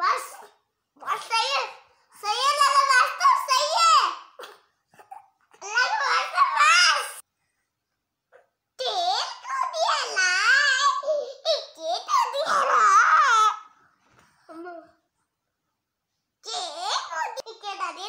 बस बस सही है सही है लगा मास्टर सही है लगा मास्टर बस तेल को दिया ना इके तो दिया ना के को इके दादी